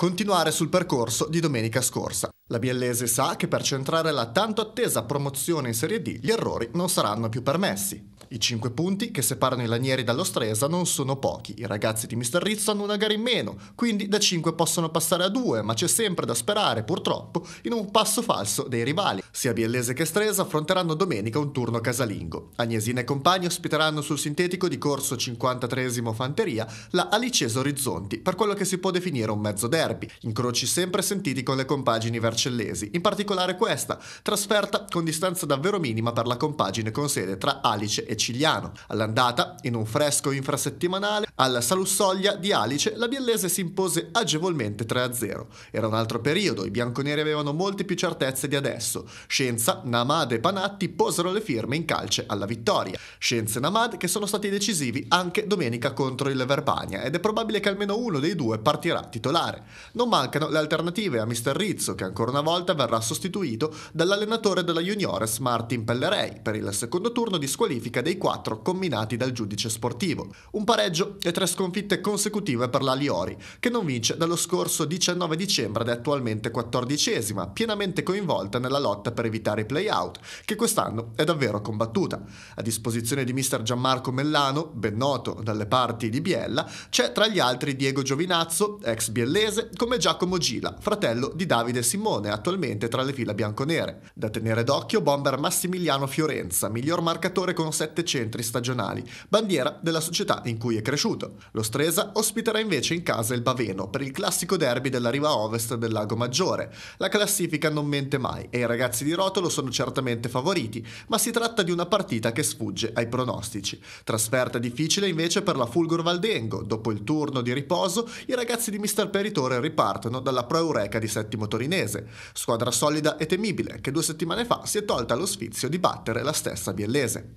continuare sul percorso di domenica scorsa. La Biellese sa che per centrare la tanto attesa promozione in Serie D gli errori non saranno più permessi. I 5 punti che separano i lanieri dallo Stresa non sono pochi. I ragazzi di Mister Rizzo hanno una gara in meno, quindi da 5 possono passare a 2, ma c'è sempre da sperare, purtroppo, in un passo falso dei rivali. Sia Biellese che Stresa affronteranno domenica un turno casalingo. Agnesina e compagni ospiteranno sul sintetico di corso 53 Fanteria la Aliceso Orizzonti per quello che si può definire un mezzo derby Derby, incroci sempre sentiti con le compagini vercellesi, in particolare questa, trasferta con distanza davvero minima per la compagine con sede tra Alice e Cigliano. All'andata, in un fresco infrasettimanale, alla Salussoglia di Alice, la biellese si impose agevolmente 3-0. Era un altro periodo, i bianconeri avevano molte più certezze di adesso. Scienza, Namad e Panatti posero le firme in calce alla vittoria. Scienza e Namad che sono stati decisivi anche domenica contro il Verbania ed è probabile che almeno uno dei due partirà titolare. Non mancano le alternative a Mr. Rizzo, che ancora una volta verrà sostituito dall'allenatore della Juniores Martin Pellerei per il secondo turno di squalifica dei quattro combinati dal giudice sportivo. Un pareggio e tre sconfitte consecutive per la Liori, che non vince dallo scorso 19 dicembre ed è attualmente 14 pienamente coinvolta nella lotta per evitare i playout, che quest'anno è davvero combattuta. A disposizione di Mr. Gianmarco Mellano, ben noto dalle parti di Biella, c'è tra gli altri Diego Giovinazzo, ex biellese, come Giacomo Gila, fratello di Davide Simone, attualmente tra le fila bianconere. Da tenere d'occhio bomber Massimiliano Fiorenza, miglior marcatore con 7 centri stagionali, bandiera della società in cui è cresciuto. Lo Stresa ospiterà invece in casa il Baveno per il classico derby della riva ovest del Lago Maggiore. La classifica non mente mai e i ragazzi di Rotolo sono certamente favoriti, ma si tratta di una partita che sfugge ai pronostici. Trasferta difficile invece per la Fulgor Valdengo, dopo il turno di riposo i ragazzi di Mister Peritore ripartono dalla Pro Eureka di Settimo Torinese, squadra solida e temibile che due settimane fa si è tolta lo sfizio di battere la stessa biellese.